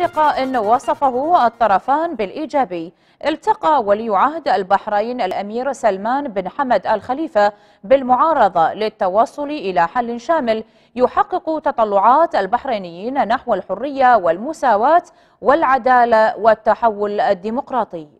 لقاء وصفه الطرفان بالإيجابي التقى ولي عهد البحرين الأمير سلمان بن حمد الخليفة بالمعارضة للتوصل إلى حل شامل يحقق تطلعات البحرينيين نحو الحرية والمساواة والعدالة والتحول الديمقراطي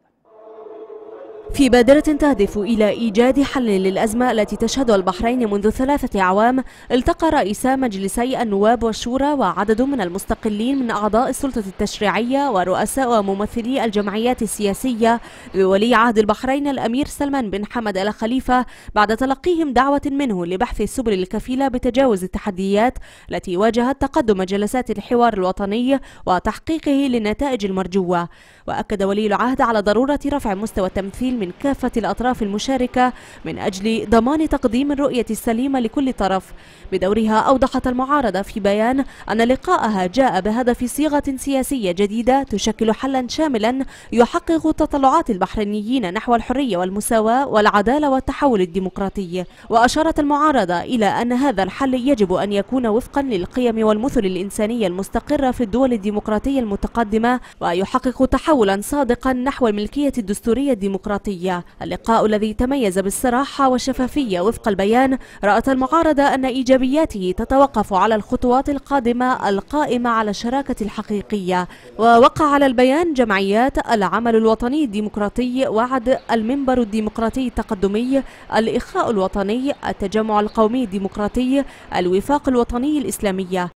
في بادرة تهدف إلى إيجاد حل للأزمة التي تشهد البحرين منذ ثلاثة أعوام التقى رئيسا مجلسي النواب والشورى وعدد من المستقلين من أعضاء السلطة التشريعية ورؤساء وممثلي الجمعيات السياسية بولي عهد البحرين الأمير سلمان بن حمد آل خليفة بعد تلقيهم دعوة منه لبحث السبل الكفيلة بتجاوز التحديات التي واجهت تقدم جلسات الحوار الوطني وتحقيقه للنتائج المرجوة وأكد ولي العهد على ضرورة رفع مستوى التمثيل من كافة الأطراف المشاركة من أجل ضمان تقديم الرؤية السليمة لكل طرف بدورها أوضحت المعارضة في بيان أن لقاءها جاء بهدف صيغة سياسية جديدة تشكل حلا شاملا يحقق تطلعات البحرينيين نحو الحرية والمساواة والعدالة والتحول الديمقراطي وأشارت المعارضة إلى أن هذا الحل يجب أن يكون وفقا للقيم والمثل الإنسانية المستقرة في الدول الديمقراطية المتقدمة ويحقق تحولا صادقا نحو الملكية الدستورية الديمقراطية الرياضية اللقاء الذي تميز بالصراحة والشفافية وفق البيان رأت المعارضة أن إيجابياته تتوقف على الخطوات القادمة القائمة على الشراكة الحقيقية ووقع على البيان جمعيات العمل الوطني الديمقراطي وعد المنبر الديمقراطي التقدمي الإخاء الوطني التجمع القومي الديمقراطي الوفاق الوطني الإسلامية